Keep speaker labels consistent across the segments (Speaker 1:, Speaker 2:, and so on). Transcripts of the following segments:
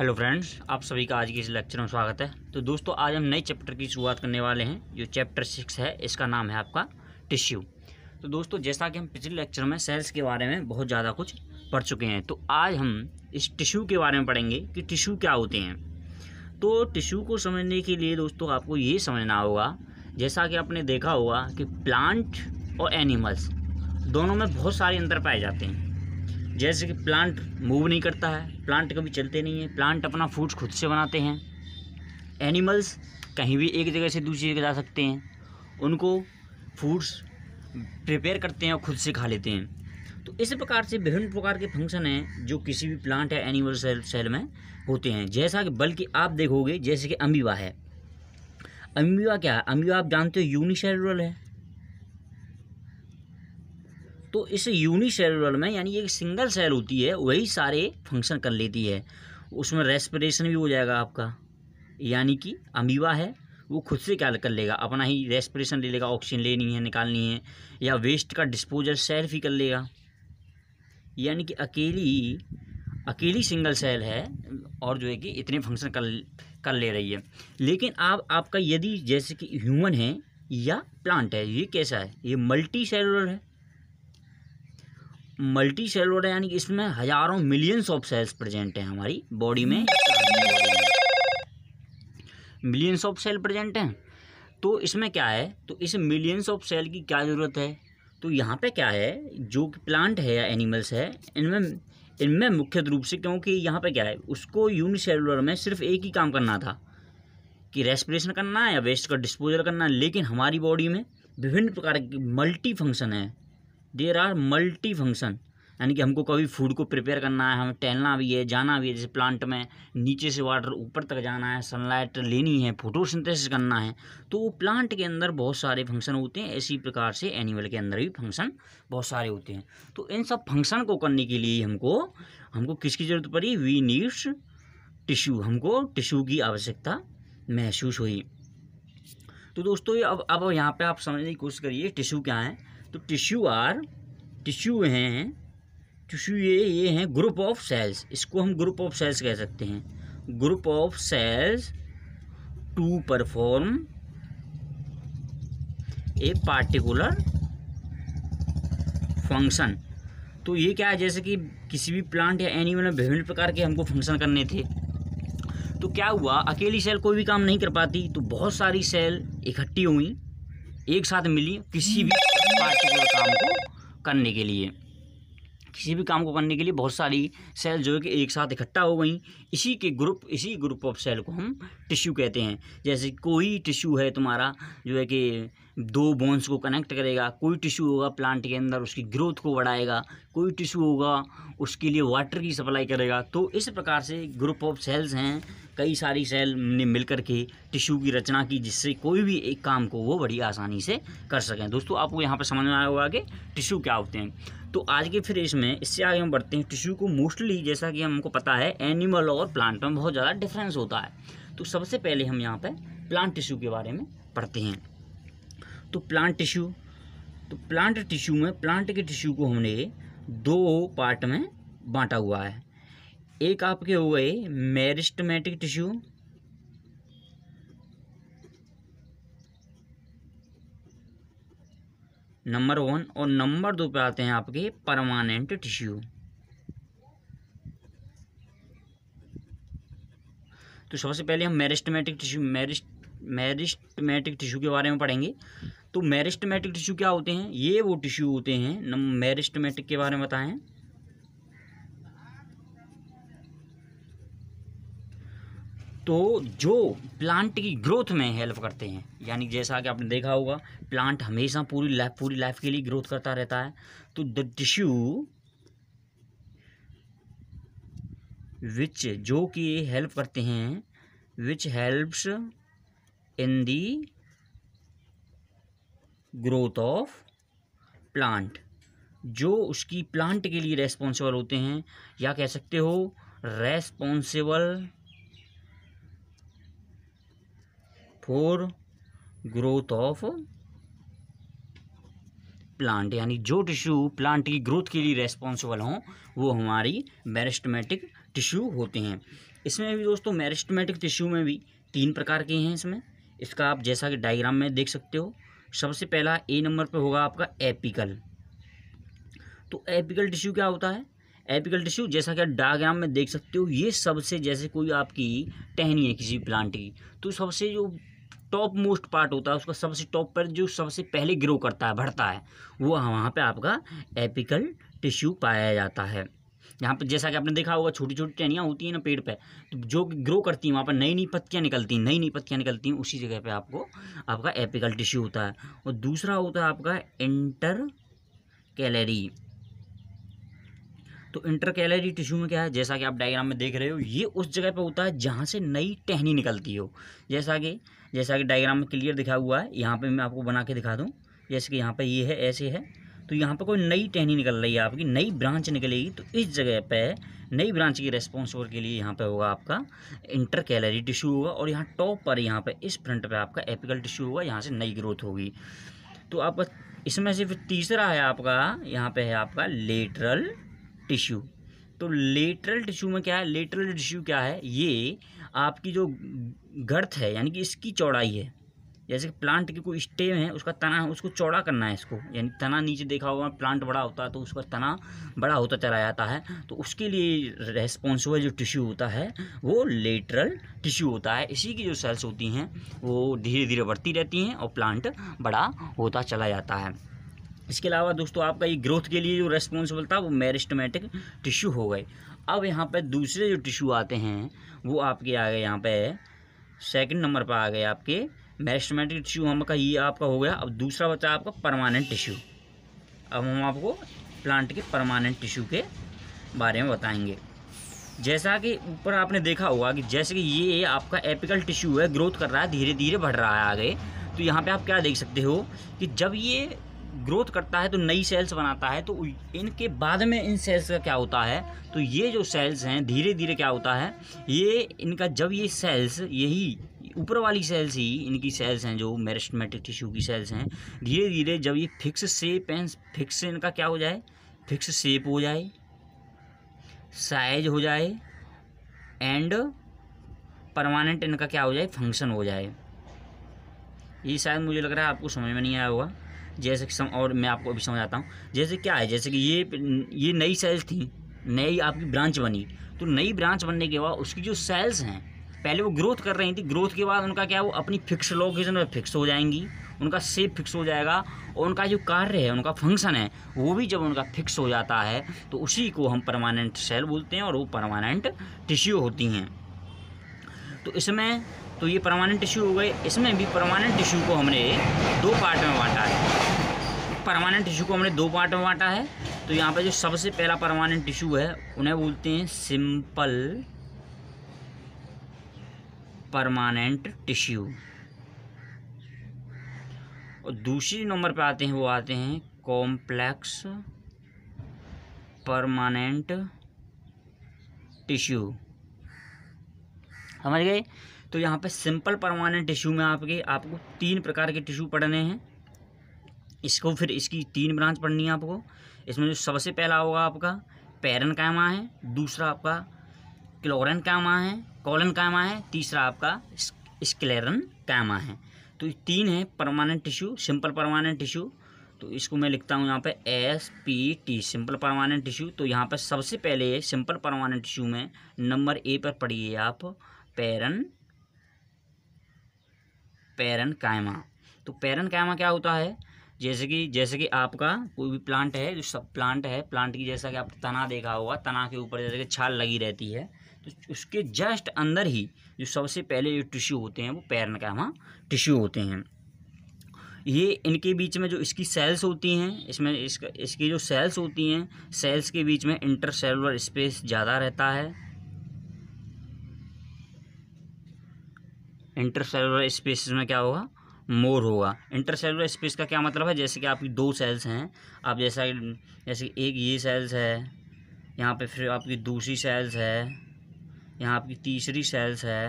Speaker 1: hello friends आप सभी का आज के इस लेक्चर में स्वागत है तो दोस्तों आज हम नए चैप्टर की शुरुआत करने वाले हैं जो चैप्टर सिक्स है इसका नाम है आपका टिश्यू तो दोस्तों जैसा कि हम पिछले लेक्चर में सेल्स के बारे में बहुत ज़्यादा कुछ पढ़ चुके हैं तो आज हम इस टिश्यू के बारे में पढ़ेंगे कि टिश्यू क्या होते हैं तो टिश्यू को समझने के लिए दोस्तों आपको ये समझना होगा जैसा कि आपने देखा होगा कि प्लांट और एनिमल्स दोनों में बहुत सारे अंतर पाए जाते हैं जैसे कि प्लांट मूव नहीं करता है प्लांट कभी चलते नहीं है प्लांट अपना फूड खुद से बनाते हैं एनिमल्स कहीं भी एक जगह से दूसरी जगह जा सकते हैं उनको फूड्स प्रिपेयर करते हैं और खुद से खा लेते हैं तो इस प्रकार से विभिन्न प्रकार के फंक्शन हैं जो किसी भी प्लांट या एनिमल सेल सेल में होते हैं जैसा कि बल्कि आप देखोगे जैसे कि अम्बीवा है अम्बीवा क्या है अम्बीवा आप जानते हो यूनिसेलुलर है तो इस यूनिसेलुलर में यानी एक सिंगल सेल होती है वही सारे फंक्शन कर लेती है उसमें रेस्पिरेशन भी हो जाएगा आपका यानी कि अमीवा है वो खुद से क्या कर लेगा अपना ही रेस्पिरेशन ले लेगा ऑक्सीजन लेनी है निकालनी है या वेस्ट का डिस्पोजल सेल्फ ही कर लेगा यानी कि अकेली अकेली सिंगल सेल है और जो है कि इतने फंक्शन कर कर ले रही है लेकिन आप आपका यदि जैसे कि ह्यूमन है या प्लांट है ये कैसा है ये मल्टी सेलुलर है मल्टी है यानी कि इसमें हजारों मिलियंस ऑफ सेल्स प्रेजेंट हैं हमारी बॉडी में मिलियंस ऑफ सेल प्रेजेंट हैं तो इसमें क्या है तो इस मिलियंस ऑफ सेल की क्या ज़रूरत है तो यहाँ पे क्या है जो कि प्लांट है या एनिमल्स है इनमें इनमें मुख्य रूप से क्योंकि यहाँ पे क्या है उसको यूनिसेलुलर में सिर्फ एक ही काम करना था कि रेस्पिरेशन करना है या वेस्ट का डिस्पोजल करना है लेकिन हमारी बॉडी में विभिन्न प्रकार के मल्टी फंक्शन है देर आर मल्टी फंक्शन यानी कि हमको कभी फूड को प्रिपेयर करना है हमें टहलना भी है जाना भी है जैसे प्लांट में नीचे से वाटर ऊपर तक जाना है सनलाइट लेनी है फोटोसिंथेसिस करना है तो वो प्लांट के अंदर बहुत सारे फंक्शन होते हैं इसी प्रकार से एनिमल के अंदर भी फंक्शन बहुत सारे होते हैं तो इन सब फंक्शन को करने के लिए हमको हमको किसकी ज़रूरत पड़ी वी नीड्स टिश्यू हमको टिश्यू की आवश्यकता महसूस हुई तो दोस्तों अब अब यहाँ पर आप समझने की कोशिश करिए टिश्यू क्या है तो टिश्यू आर टिश्यू हैं टिश्यू ये ये हैं ग्रुप ऑफ सेल्स इसको हम ग्रुप ऑफ सेल्स कह सकते हैं group of cells to perform a particular function तो ये क्या है जैसे कि किसी भी प्लांट या एनिमल में विभिन्न प्रकार के हमको फंक्शन करने थे तो क्या हुआ अकेली सेल कोई भी काम नहीं कर पाती तो बहुत सारी सेल इकट्ठी हुई एक साथ मिली किसी भी पार्टिकुलर काम को करने के लिए किसी भी काम को करने के लिए बहुत सारी सेल जो है कि एक साथ इकट्ठा हो गई इसी के ग्रुप इसी ग्रुप ऑफ सेल को हम टिश्यू कहते हैं जैसे कोई टिश्यू है तुम्हारा जो है कि दो बोन्स को कनेक्ट करेगा कोई टिश्यू होगा प्लांट के अंदर उसकी ग्रोथ को बढ़ाएगा कोई टिश्यू होगा उसके लिए वाटर की सप्लाई करेगा तो इस प्रकार से ग्रुप ऑफ सेल्स हैं कई सारी सेल ने मिल के टिश्यू की रचना की जिससे कोई भी एक काम को वो बड़ी आसानी से कर सकें दोस्तों आपको यहाँ पर समझ में आया होगा कि टिश्यू क्या होते हैं तो आज के फिर इसमें इससे आगे हम बढ़ते हैं टिश्यू को मोस्टली जैसा कि हमको पता है एनिमल और प्लांट में बहुत ज़्यादा डिफरेंस होता है तो सबसे पहले हम यहाँ पर प्लांट टिश्यू के बारे में पढ़ते हैं तो प्लांट टिश्यू तो प्लांट टिश्यू में प्लांट के टिश्यू को हमने दो पार्ट में बांटा हुआ है एक आपके हो गए मेरिस्टमेटिक टिश्यू नंबर वन और नंबर दो पे आते हैं आपके परमानेंट टिश्यू तो सबसे पहले हम मेरिस्टमेटिक टिश्यू मेरिस्टमेटिक टिश्यू के बारे में पढ़ेंगे तो मेरिस्टमेटिक टिश्यू क्या होते हैं ये वो टिश्यू होते हैं मेरिस्टमेटिक के बारे में बताएं तो जो प्लांट की ग्रोथ में हेल्प करते हैं यानी जैसा कि आपने देखा होगा प्लांट हमेशा पूरी लाइफ पूरी लाइफ के लिए ग्रोथ करता रहता है तो द टिश्यू विच जो कि हेल्प करते हैं which helps in the growth of plant जो उसकी प्लांट के लिए रेस्पॉन्सिबल होते हैं या कह सकते हो responsible for growth of plant यानी जो टिश्यू प्लांट की ग्रोथ के लिए रेस्पॉन्सिबल हों वो हमारी मैरिस्टमेटिक टिश्यू होते हैं इसमें भी दोस्तों मेरिस्टमेटिक टिश्यू में भी तीन प्रकार के हैं इसमें इसका आप जैसा कि डायग्राम में देख सकते हो सबसे पहला ए नंबर पे होगा आपका एपिकल तो एपिकल टिश्यू क्या होता है एपिकल टिश्यू जैसा कि आप डायग्राम में देख सकते हो ये सबसे जैसे कोई आपकी टहनी है किसी प्लांट की तो सबसे जो टॉप मोस्ट पार्ट होता है उसका सबसे टॉप पर जो सबसे पहले ग्रो करता है बढ़ता है वो वहाँ पे आपका एपिकल टिश्यू पाया जाता है यहाँ पर जैसा कि आपने देखा होगा छोटी छोटी टहनियाँ होती हैं ना पेड़ पे तो जो ग्रो करती हैं वहाँ पर नई नई पत्तियाँ निकलती हैं नई नई पत्तियाँ निकलती हैं उसी जगह पे आपको आपका एपिकल टिश्यू होता है और दूसरा होता है आपका इंटर कैलरी तो इंटर कैलरी टिश्यू में क्या है जैसा कि आप डायग्राम में देख रहे हो ये उस जगह पर होता है जहाँ से नई टहनी निकलती हो जैसा कि जैसा कि डायग्राम में क्लियर दिखा हुआ है यहाँ पे मैं आपको बना के दिखा दूँ जैसे कि यहाँ पे ये है ऐसे है तो यहाँ पे कोई नई टहनी निकल रही है आपकी नई ब्रांच निकलेगी तो इस जगह पे नई ब्रांच की रेस्पॉन्स के लिए यहाँ पे होगा आपका इंटर कैलरी टिश्यू होगा और यहाँ टॉप पर यहाँ पर इस फ्रंट पर आपका एपिकल टिश्यू होगा यहाँ से नई ग्रोथ होगी तो आपका इसमें से तीसरा है आपका यहाँ पर है आपका लेटरल टिश्यू तो लेटरल टिश्यू में क्या है लेटरल टिश्यू क्या है ये आपकी जो गर्थ है यानी कि इसकी चौड़ाई है जैसे कि प्लांट की कोई स्टेम है उसका तना है उसको चौड़ा करना है इसको यानी तना नीचे देखा होगा प्लांट बड़ा होता है तो उसका तना बड़ा होता चला जाता है तो उसके लिए रेस्पॉन्सिबल जो टिश्यू होता है वो लेटरल टिश्यू होता है इसी की जो सेल्स होती हैं वो धीरे धीरे बढ़ती रहती हैं और प्लांट बड़ा होता चला जाता है इसके अलावा दोस्तों आपका ये ग्रोथ के लिए जो रेस्पॉन्सिबल था वो मेरिस्टमेटिक टिश्यू हो गए अब यहाँ पर दूसरे जो टिश्यू आते हैं वो आपके आ गए यहाँ पे सेकंड नंबर पर आ गए आपके मैस्टमेटिक टिश्यू हम का ये आपका हो गया अब दूसरा बचा आपका परमानेंट टिश्यू अब हम आपको प्लांट के परमानेंट टिश्यू के बारे में बताएंगे जैसा कि ऊपर आपने देखा होगा कि जैसे कि ये आपका एपिकल टिश्यू है ग्रोथ कर रहा है धीरे धीरे बढ़ रहा है आगे तो यहाँ पे आप क्या देख सकते हो कि जब ये ग्रोथ करता है तो नई सेल्स बनाता है तो इनके बाद में इन सेल्स का क्या होता है तो ये जो सेल्स हैं धीरे धीरे क्या होता है ये इनका जब ये सेल्स यही ऊपर वाली सेल्स ही इनकी सेल्स हैं जो मेरिस्टमेटिक टिश्यू की सेल्स हैं धीरे धीरे जब ये फिक्स सेप एंड फिक्स इनका क्या हो जाए फिक्स सेप हो जाए साइज हो जाए एंड परमानेंट इनका क्या हो जाए फंक्शन हो जाए ये शायद मुझे लग रहा है आपको समझ में नहीं आया होगा जैसे कि सम और मैं आपको अभी समझाता हूँ जैसे क्या है जैसे कि ये ये नई सेल्स थी नई आपकी ब्रांच बनी तो नई ब्रांच बनने के बाद उसकी जो सेल्स हैं पहले वो ग्रोथ कर रही थी ग्रोथ के बाद उनका क्या वो अपनी फिक्स लोकेशन पर फिक्स हो जाएंगी उनका सेप फिक्स हो जाएगा और उनका जो कार्य है उनका फंक्शन है वो भी जब उनका फिक्स हो जाता है तो उसी को हम परमानेंट सेल बोलते हैं और वो परमानेंट टिश्यू होती हैं तो इसमें तो ये परमानेंट टिश्यू हो गए इसमें भी परमानेंट टिश्यू को हमने दो पार्ट में बांटा है परमानेंट टिश्यू को हमने दो पार्ट में बांटा है तो यहाँ पर जो सबसे पहला परमानेंट टिश्यू है उन्हें बोलते हैं सिंपल परमानेंट टिश्यू और दूसरी नंबर पे आते हैं वो आते हैं कॉम्प्लेक्स परमानेंट टिश्यू समझ गए तो यहाँ पे सिंपल परमानेंट टिश्यू में आपके आपको तीन प्रकार के टिश्यू पढ़ने हैं इसको फिर इसकी तीन ब्रांच पढ़नी है आपको इसमें जो सबसे पहला होगा आपका पैरन कायमा है दूसरा आपका क्लोरन कायमा है कॉलन कायमा है तीसरा आपका स्क्लेरन कायमा है तो ये तीन है permanent tissue simple permanent tissue तो इसको मैं लिखता हूँ यहाँ पे S P T simple permanent tissue तो यहाँ पर सबसे पहले सिंपल परमानेंट टिश्यू में नंबर ए पर पढ़िए आप पैरन पैरन कायमा तो पैरन कायमा क्या होता है जैसे कि जैसे कि आपका कोई भी प्लांट है जो सब प्लांट है प्लांट की जैसा कि आप तना देखा होगा तना के ऊपर जैसे कि छाल लगी रहती है तो उसके जस्ट अंदर ही जो सबसे पहले जो टिश्यू होते हैं वो पैर का वहाँ टिश्यू होते हैं ये इनके बीच में जो इसकी सेल्स होती हैं इसमें इसका इसकी जो सेल्स होती हैं सेल्स के बीच में इंटरसेलुलर स्पेस ज़्यादा रहता है इंटरसेलुलर स्पेस में क्या होगा मोर होगा इंटरसेलुलर स्पेस का क्या मतलब है जैसे कि आपकी दो सेल्स हैं आप जैसा जैसे एक ये सेल्स है यहाँ पे फिर आपकी दूसरी सेल्स है यहाँ आपकी तीसरी सेल्स है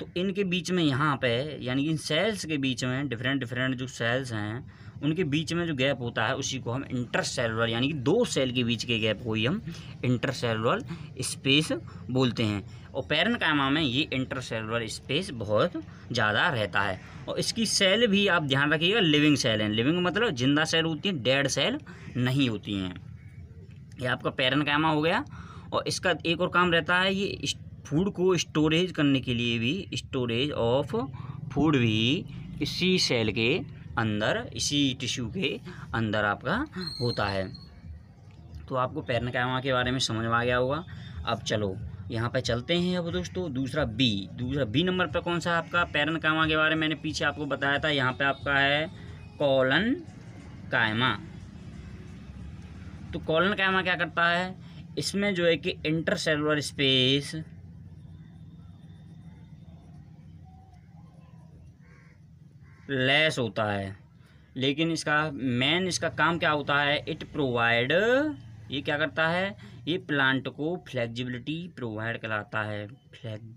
Speaker 1: तो इनके बीच में यहाँ पे यानी इन सेल्स के बीच में डिफरेंट डिफरेंट जो सेल्स हैं उनके बीच में जो गैप होता है उसी को हम इंटरसेलुलर यानी कि दो सेल के बीच के गैप को ही हम इंटरसेलुलर स्पेस बोलते हैं और पैरन कैमा में ये इंटरसेलुलर स्पेस बहुत ज़्यादा रहता है और इसकी सेल भी आप ध्यान रखिएगा लिविंग सेल हैं लिविंग मतलब जिंदा सेल होती हैं डेड सेल नहीं होती हैं ये आपका पैरन हो गया और इसका एक और काम रहता है ये फूड को स्टोरेज करने के लिए भी स्टोरेज ऑफ फूड भी इसी सेल के अंदर इसी टिश्यू के अंदर आपका होता है तो आपको पैरन कैमा के बारे में समझ में आ गया होगा अब चलो यहाँ पर चलते हैं अब दोस्तों दूसरा बी दूसरा बी नंबर पर कौन सा आपका पैरन कैमा के बारे में मैंने पीछे आपको बताया था यहाँ पे आपका है कॉलन कायमा तो कॉलन कायमा क्या करता है इसमें जो है कि इंटरसेलुलर स्पेस लेस होता है लेकिन इसका मेन इसका काम क्या होता है इट प्रोवाइड ये क्या करता है ये प्लांट को फ्लेक्जिबिलिटी प्रोवाइड कराता है फ्लैग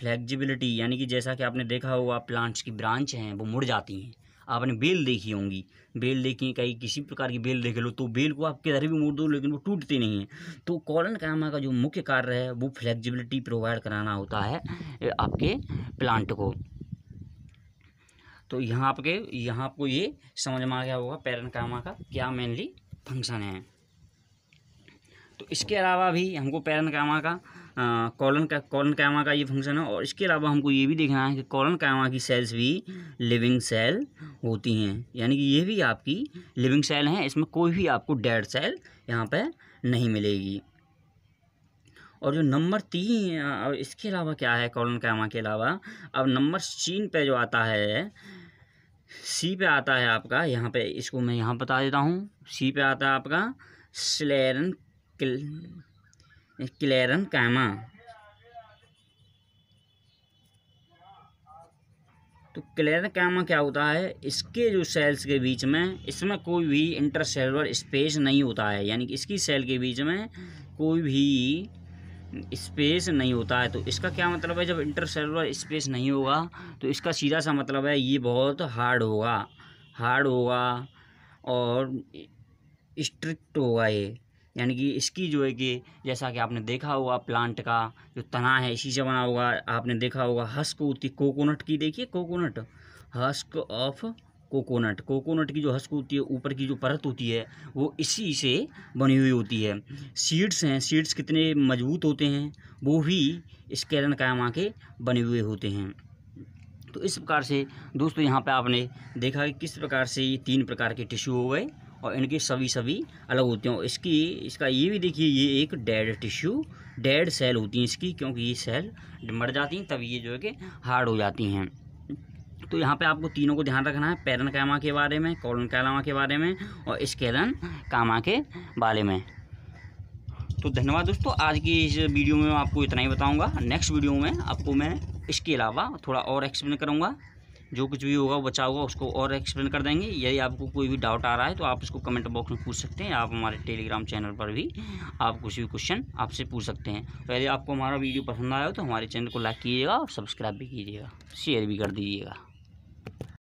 Speaker 1: फ्लैक्जिबिलिटी यानी कि जैसा कि आपने देखा होगा प्लांट्स की ब्रांच हैं वो मुड़ जाती हैं आपने बेल देखी होंगी बेल देखी कहीं किसी प्रकार की बेल देख लो तो बेल को आप किधर भी मोड़ दो लेकिन वो टूटती नहीं है तो कॉलन कामा का जो मुख्य कार्य है वो फ्लैक्जिबिलिटी प्रोवाइड कराना होता है आपके प्लांट को तो यहाँ आपके यहाँ आपको ये समझ में आ गया होगा पैरन कामा का क्या मेनली फंक्शन है तो इसके अलावा भी हमको पैरन कामा का कॉलन का कॉलन कैमा का ये फंक्शन है और इसके अलावा हमको ये भी देखना है कि कॉलन कैमा की सेल्स भी लिविंग सेल होती हैं यानी कि ये भी आपकी लिविंग सेल हैं इसमें कोई भी आपको डेड सेल यहाँ पर नहीं मिलेगी और जो नंबर तीन और इसके अलावा क्या है कॉलन कैमा के अलावा अब नंबर चीन पे जो आता है सी पे आता है आपका यहाँ पे इसको मैं यहाँ बता देता हूँ सी पे आता है आपका स्लेरन क्लेरन कैमा तो क्लेरन कैमा क्या होता है इसके जो सेल्स के बीच में इसमें कोई भी इंटरसेलर स्पेस नहीं होता है यानी कि इसकी सेल के बीच में कोई भी स्पेस नहीं होता है तो इसका क्या मतलब है जब इंटरसेलुलर स्पेस नहीं होगा तो इसका सीधा सा मतलब है ये बहुत हार्ड होगा हार्ड होगा और स्ट्रिक्ट होगा ये यानी कि इसकी जो है कि जैसा कि आपने देखा होगा प्लांट का जो तना है इसी से बना होगा आपने देखा होगा हस्क होती कोकोनट की देखिए coconut husk of coconut coconut की जो हस्क होती है ऊपर की जो परत होती है वो इसी से बनी हुई होती है सीड्स हैं सीड्स कितने मजबूत होते हैं वो भी इस कैरन कायमा के बने हुए होते हैं तो इस प्रकार से दोस्तों यहाँ पे आपने देखा कि किस प्रकार से ये तीन प्रकार के टिश्यू हो गए और इनके सभी सभी अलग होते हैं इसकी इसका ये भी देखिए ये एक डेड टिश्यू डेड सेल होती हैं इसकी क्योंकि ये सेल मर जाती हैं तब ये जो है कि हार्ड हो जाती हैं तो यहाँ पे आपको तीनों को ध्यान रखना है पैरन कैमा के बारे में कॉलन कैलामा के बारे में और स्केलन कामा के बारे में तो धन्यवाद दोस्तों आज की इस वीडियो में आपको इतना ही बताऊँगा नेक्स्ट वीडियो में आपको मैं इसके अलावा थोड़ा और एक्सप्लेन करूँगा जो कुछ भी होगा बचा होगा उसको और एक्सप्लेन कर देंगे यदि आपको कोई भी डाउट आ रहा है तो आप उसको कमेंट बॉक्स में पूछ सकते हैं आप हमारे टेलीग्राम चैनल पर भी आप कुछ भी क्वेश्चन आपसे पूछ सकते हैं तो यदि आपको हमारा वीडियो पसंद आया हो तो हमारे चैनल को लाइक कीजिएगा और सब्सक्राइब भी कीजिएगा शेयर भी कर दीजिएगा